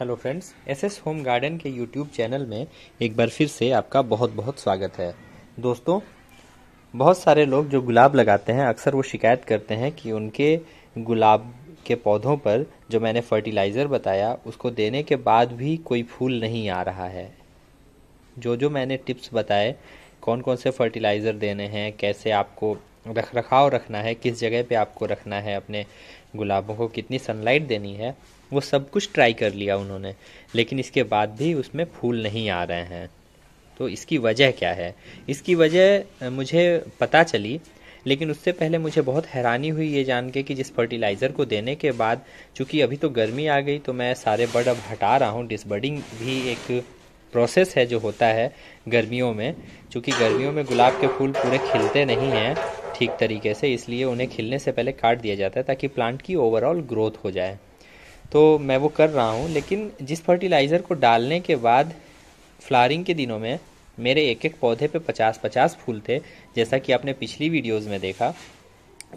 hello friends S S home garden के YouTube channel में एक बार फिर से आपका बहुत बहुत स्वागत है दोस्तों बहुत सारे लोग जो गुलाब लगाते हैं अक्सर वो शिकायत करते हैं कि उनके गुलाब के पौधों पर जो मैंने फर्टिलाइज़र बताया उसको देने के बाद भी कोई फूल नहीं आ रहा है जो जो मैंने टिप्स बताए कौन कौन से फर्टिलाइज़र देने हैं कैसे आपको रख रखाव रखना है किस जगह पे आपको रखना है अपने गुलाबों को कितनी सनलाइट देनी है वो सब कुछ ट्राई कर लिया उन्होंने लेकिन इसके बाद भी उसमें फूल नहीं आ रहे हैं तो इसकी वजह क्या है इसकी वजह मुझे पता चली लेकिन उससे पहले मुझे बहुत हैरानी हुई ये जान के कि जिस फर्टिलाइज़र को देने के बाद चूँकि अभी तो गर्मी आ गई तो मैं सारे बर्ड अब हटा रहा हूँ डिसबर्डिंग भी एक प्रोसेस है जो होता है गर्मियों में चूँकि गर्मियों में गुलाब के फूल पूरे खिलते नहीं हैं ठीक तरीके से इसलिए उन्हें खिलने से पहले काट दिया जाता है ताकि प्लांट की ओवरऑल ग्रोथ हो जाए तो मैं वो कर रहा हूँ लेकिन जिस फर्टिलाइज़र को डालने के बाद फ्लारिंग के दिनों में मेरे एक एक पौधे पे पचास पचास फूल थे जैसा कि आपने पिछली वीडियोस में देखा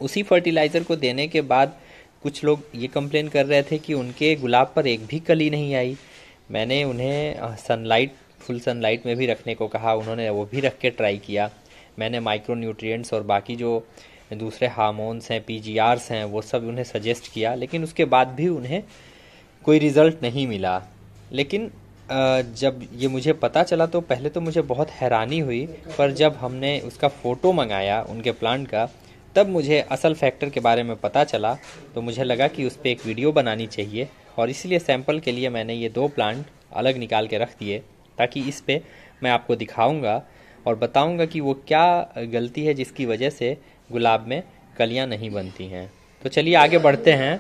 उसी फर्टिलाइज़र को देने के बाद कुछ लोग ये कंप्लेन कर रहे थे कि उनके गुलाब पर एक भी कली नहीं आई मैंने उन्हें सनलाइट फुल सनलाइट में भी रखने को कहा उन्होंने वो भी रख के ट्राई किया मैंने माइक्रो न्यूट्रियट्स और बाकी जो दूसरे हार्मोन्स हैं पी हैं वो सब उन्हें सजेस्ट किया लेकिन उसके बाद भी उन्हें कोई रिज़ल्ट नहीं मिला लेकिन जब ये मुझे पता चला तो पहले तो मुझे बहुत हैरानी हुई पर जब हमने उसका फ़ोटो मंगाया उनके प्लांट का तब मुझे असल फैक्टर के बारे में पता चला तो मुझे लगा कि उस पर एक वीडियो बनानी चाहिए और इसलिए सैंपल के लिए मैंने ये दो प्लांट अलग निकाल के रख दिए ताकि इस पर मैं आपको दिखाऊंगा और बताऊंगा कि वो क्या गलती है जिसकी वजह से गुलाब में कलियां नहीं बनती हैं तो चलिए आगे बढ़ते हैं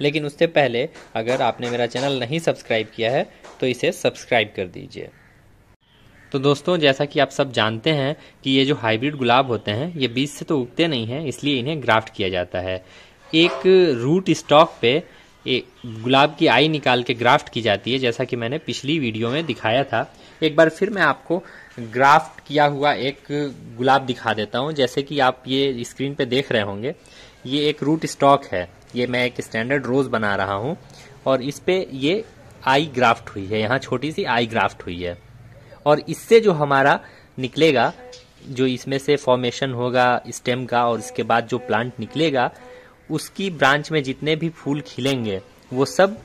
लेकिन उससे पहले अगर आपने मेरा चैनल नहीं सब्सक्राइब किया है तो इसे सब्सक्राइब कर दीजिए तो दोस्तों जैसा कि आप सब जानते हैं कि ये जो हाइब्रिड गुलाब होते हैं ये बीज से तो उगते नहीं हैं इसलिए इन्हें ग्राफ्ट किया जाता है एक रूट स्टॉक पे एक गुलाब की आई निकाल के ग्राफ्ट की जाती है जैसा कि मैंने पिछली वीडियो में दिखाया था एक बार फिर मैं आपको ग्राफ्ट किया हुआ एक गुलाब दिखा देता हूँ जैसे कि आप ये स्क्रीन पे देख रहे होंगे ये एक रूट स्टॉक है ये मैं एक स्टैंडर्ड रोज बना रहा हूँ और इस पर ये आई ग्राफ्ट हुई है यहाँ छोटी सी आई ग्राफ्ट हुई है और इससे जो हमारा निकलेगा जो इसमें से फॉर्मेशन होगा स्टेम का और इसके बाद जो प्लांट निकलेगा उसकी ब्रांच में जितने भी फूल खिलेंगे वो सब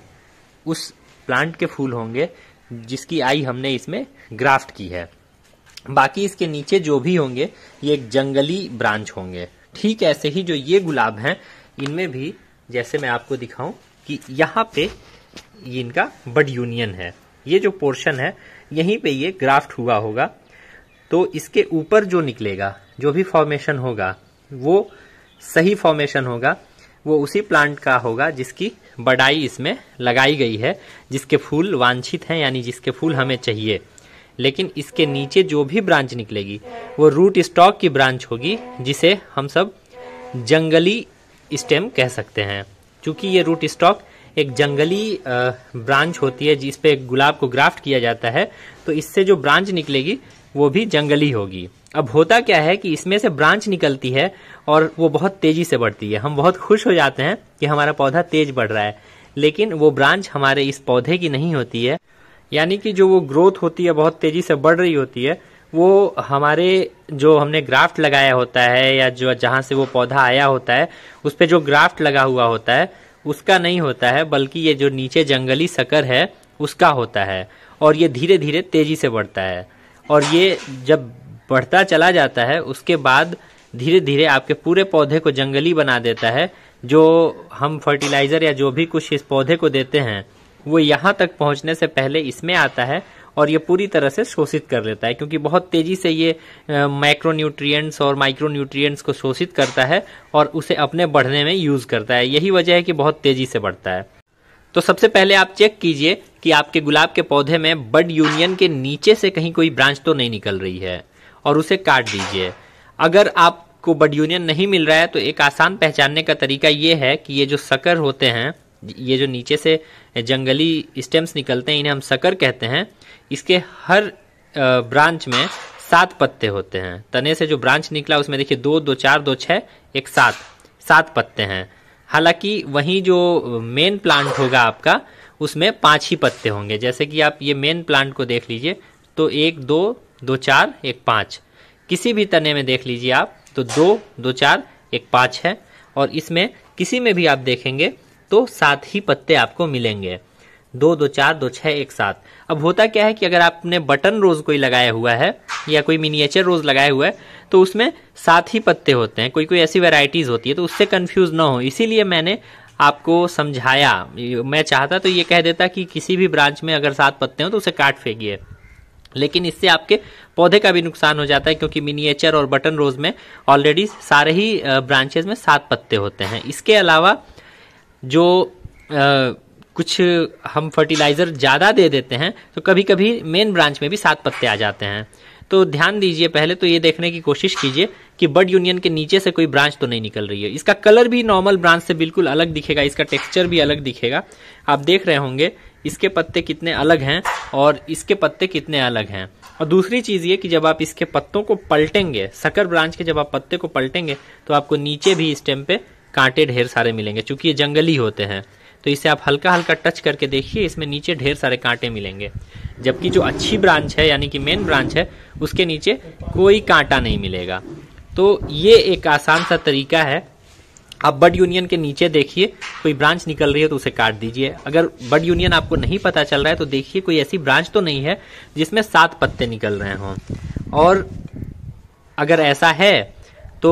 उस प्लांट के फूल होंगे जिसकी आई हमने इसमें ग्राफ्ट की है बाकी इसके नीचे जो भी होंगे ये एक जंगली ब्रांच होंगे ठीक ऐसे ही जो ये गुलाब हैं इनमें भी जैसे मैं आपको दिखाऊं कि यहाँ पे ये इनका बड यूनियन है ये जो पोर्शन है यहीं पे ये ग्राफ्ट हुआ होगा तो इसके ऊपर जो निकलेगा जो भी फॉर्मेशन होगा वो सही फॉर्मेशन होगा वो उसी प्लांट का होगा जिसकी बड़ाई इसमें लगाई गई है जिसके फूल वांछित हैं यानी जिसके फूल हमें चाहिए लेकिन इसके नीचे जो भी ब्रांच निकलेगी वो रूट स्टॉक की ब्रांच होगी जिसे हम सब जंगली स्टेम कह सकते हैं क्योंकि ये रूट स्टॉक एक जंगली ब्रांच होती है जिसपे गुलाब को ग्राफ्ट किया जाता है तो इससे जो ब्रांच निकलेगी वो भी जंगली होगी अब होता क्या है कि इसमें से ब्रांच निकलती है और वो बहुत तेजी से बढ़ती है हम बहुत खुश हो जाते हैं कि हमारा पौधा तेज बढ़ रहा है लेकिन वो ब्रांच हमारे इस पौधे की नहीं होती है यानी कि जो वो ग्रोथ होती है बहुत तेजी से बढ़ रही होती है वो हमारे जो हमने ग्राफ्ट लगाया होता है या जो जहाँ से वो पौधा आया होता है उस पर जो ग्राफ्ट लगा हुआ होता है उसका नहीं होता है बल्कि ये जो नीचे जंगली सकर है उसका होता है और ये धीरे धीरे तेज़ी से बढ़ता है और ये जब बढ़ता चला जाता है उसके बाद धीरे धीरे आपके पूरे पौधे को जंगली बना देता है जो हम फर्टिलाइज़र या जो भी कुछ इस पौधे को देते हैं वो यहाँ तक पहुँचने से पहले इसमें आता है और ये पूरी तरह से शोषित कर लेता है क्योंकि बहुत तेजी से ये माइक्रोन्यूट्रिएंट्स और माइक्रोन्यूट्रिएंट्स को शोषित करता है और उसे अपने बढ़ने में यूज़ करता है यही वजह है कि बहुत तेज़ी से बढ़ता है तो सबसे पहले आप चेक कीजिए कि आपके गुलाब के पौधे में बड यूनियन के नीचे से कहीं कोई ब्रांच तो नहीं निकल रही है और उसे काट दीजिए अगर आपको बड यूनियन नहीं मिल रहा है तो एक आसान पहचानने का तरीका ये है कि ये जो सकर होते हैं ये जो नीचे से जंगली स्टेम्स निकलते हैं इन्हें हम सकर कहते हैं इसके हर ब्रांच में सात पत्ते होते हैं तने से जो ब्रांच निकला उसमें देखिए दो दो चार दो छः एक सात सात पत्ते हैं हालांकि वहीं जो मेन प्लांट होगा आपका उसमें पाँच ही पत्ते होंगे जैसे कि आप ये मेन प्लांट को देख लीजिए तो एक दो दो चार एक पाँच किसी भी तने में देख लीजिए आप तो दो दो चार एक पाँच है और इसमें किसी में भी आप देखेंगे तो सात ही पत्ते आपको मिलेंगे दो दो चार दो छः एक साथ अब होता क्या है कि अगर आपने बटन रोज़ कोई लगाया हुआ है या कोई मिनिएचर रोज़ लगाया हुआ है तो उसमें सात ही पत्ते होते हैं कोई कोई ऐसी वेराइटीज़ होती है तो उससे कन्फ्यूज़ ना हो इसीलिए मैंने आपको समझाया मैं चाहता तो ये कह देता कि किसी भी ब्रांच में अगर सात पत्ते हो तो उसे काट फेंकिए लेकिन इससे आपके पौधे का भी नुकसान हो जाता है क्योंकि मिनिएचर और बटन रोज़ में ऑलरेडी सारे ही ब्रांचेज में सात पत्ते होते हैं इसके अलावा जो आ, कुछ हम फर्टिलाइज़र ज़्यादा दे देते हैं तो कभी कभी मेन ब्रांच में भी सात पत्ते आ जाते हैं तो ध्यान दीजिए पहले तो ये देखने की कोशिश कीजिए कि बर्ड यूनियन के नीचे से कोई ब्रांच तो नहीं निकल रही है इसका कलर भी नॉर्मल ब्रांच से बिल्कुल अलग दिखेगा इसका टेक्सचर भी अलग दिखेगा आप देख रहे होंगे इसके पत्ते कितने अलग हैं और इसके पत्ते कितने अलग हैं और दूसरी चीज़ ये कि जब आप इसके पत्तों को पलटेंगे सकर ब्रांच के जब आप पत्ते को पलटेंगे तो आपको नीचे भी स्टेम पे कांटे ढेर सारे मिलेंगे चूंकि ये जंगली होते हैं तो इसे आप हल्का हल्का टच करके देखिए इसमें नीचे ढेर सारे कांटे मिलेंगे जबकि जो अच्छी ब्रांच है यानी कि मेन ब्रांच है उसके नीचे कोई कांटा नहीं मिलेगा तो ये एक आसान सा तरीका है आप बड यूनियन के नीचे देखिए कोई ब्रांच निकल रही है तो उसे काट दीजिए अगर बड यूनियन आपको नहीं पता चल रहा है तो देखिए कोई ऐसी ब्रांच तो नहीं है जिसमें सात पत्ते निकल रहे हों और अगर ऐसा है तो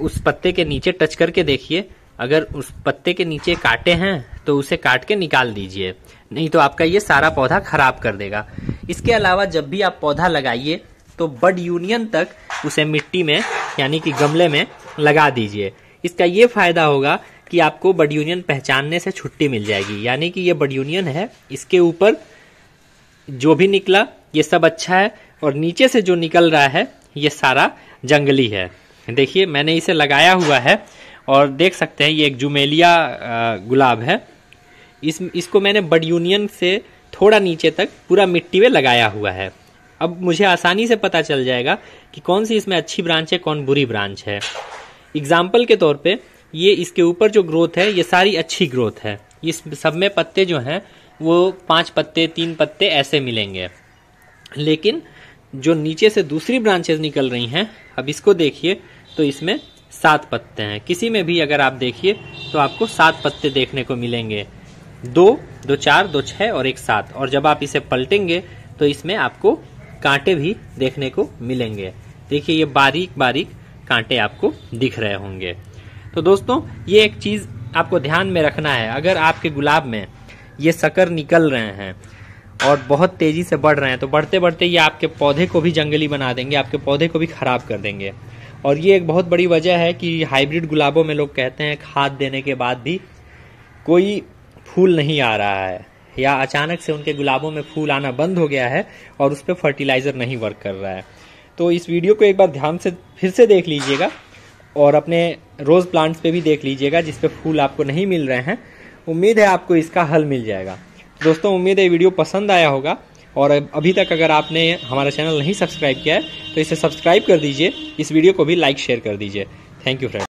उस पत्ते के नीचे टच करके देखिए अगर उस पत्ते के नीचे काटे हैं तो उसे काट के निकाल दीजिए नहीं तो आपका ये सारा पौधा खराब कर देगा इसके अलावा जब भी आप पौधा लगाइए तो बड यूनियन तक उसे मिट्टी में यानी कि गमले में लगा दीजिए इसका ये फायदा होगा कि आपको बड यूनियन पहचानने से छुट्टी मिल जाएगी यानी कि ये बड यूनियन है इसके ऊपर जो भी निकला ये सब अच्छा है और नीचे से जो निकल रहा है ये सारा जंगली है देखिए मैंने इसे लगाया हुआ है और देख सकते हैं ये एक जुमेलिया गुलाब है इस इसको मैंने बड यूनियन से थोड़ा नीचे तक पूरा मिट्टी में लगाया हुआ है अब मुझे आसानी से पता चल जाएगा कि कौन सी इसमें अच्छी ब्रांच है कौन बुरी ब्रांच है एग्जाम्पल के तौर पर ये इसके ऊपर जो ग्रोथ है ये सारी अच्छी ग्रोथ है इस सब में पत्ते जो हैं वो पांच पत्ते तीन पत्ते ऐसे मिलेंगे लेकिन जो नीचे से दूसरी ब्रांचेज निकल रही हैं अब इसको देखिए तो इसमें सात पत्ते हैं किसी में भी अगर आप देखिए तो आपको सात पत्ते देखने को मिलेंगे दो दो चार दो छह और एक सात और जब आप इसे पलटेंगे तो इसमें आपको कांटे भी देखने को मिलेंगे देखिए ये बारीक बारीक कांटे आपको दिख रहे होंगे तो दोस्तों ये एक चीज़ आपको ध्यान में रखना है अगर आपके गुलाब में ये शकर निकल रहे हैं और बहुत तेज़ी से बढ़ रहे हैं तो बढ़ते बढ़ते ये आपके पौधे को भी जंगली बना देंगे आपके पौधे को भी ख़राब कर देंगे और ये एक बहुत बड़ी वजह है कि हाइब्रिड गुलाबों में लोग कहते हैं खाद देने के बाद भी कोई फूल नहीं आ रहा है या अचानक से उनके गुलाबों में फूल आना बंद हो गया है और उस पर फर्टिलाइज़र नहीं वर्क कर रहा है तो इस वीडियो को एक बार ध्यान से फिर से देख लीजिएगा और अपने रोज़ प्लांट्स पे भी देख लीजिएगा जिस पे फूल आपको नहीं मिल रहे हैं उम्मीद है आपको इसका हल मिल जाएगा दोस्तों उम्मीद है वीडियो पसंद आया होगा और अभी तक अगर आपने हमारा चैनल नहीं सब्सक्राइब किया है तो इसे सब्सक्राइब कर दीजिए इस वीडियो को भी लाइक शेयर कर दीजिए थैंक यू फ्रेंड